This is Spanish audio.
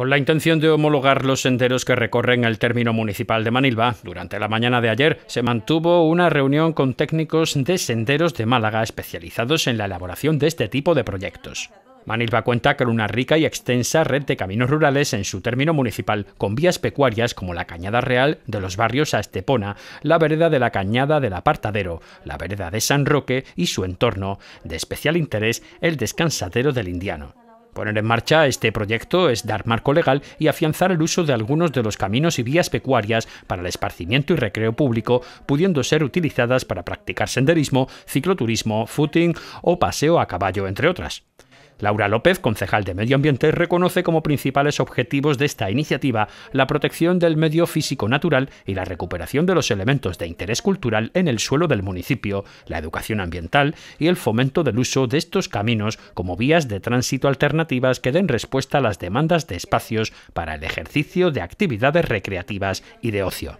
Con la intención de homologar los senderos que recorren el término municipal de Manilva, durante la mañana de ayer se mantuvo una reunión con técnicos de senderos de Málaga especializados en la elaboración de este tipo de proyectos. Manilva cuenta con una rica y extensa red de caminos rurales en su término municipal, con vías pecuarias como la Cañada Real de los barrios a Estepona, la vereda de la Cañada del Apartadero, la vereda de San Roque y su entorno, de especial interés el descansadero del Indiano. Poner en marcha este proyecto es dar marco legal y afianzar el uso de algunos de los caminos y vías pecuarias para el esparcimiento y recreo público, pudiendo ser utilizadas para practicar senderismo, cicloturismo, footing o paseo a caballo, entre otras. Laura López, concejal de Medio Ambiente, reconoce como principales objetivos de esta iniciativa la protección del medio físico natural y la recuperación de los elementos de interés cultural en el suelo del municipio, la educación ambiental y el fomento del uso de estos caminos como vías de tránsito alternativas que den respuesta a las demandas de espacios para el ejercicio de actividades recreativas y de ocio.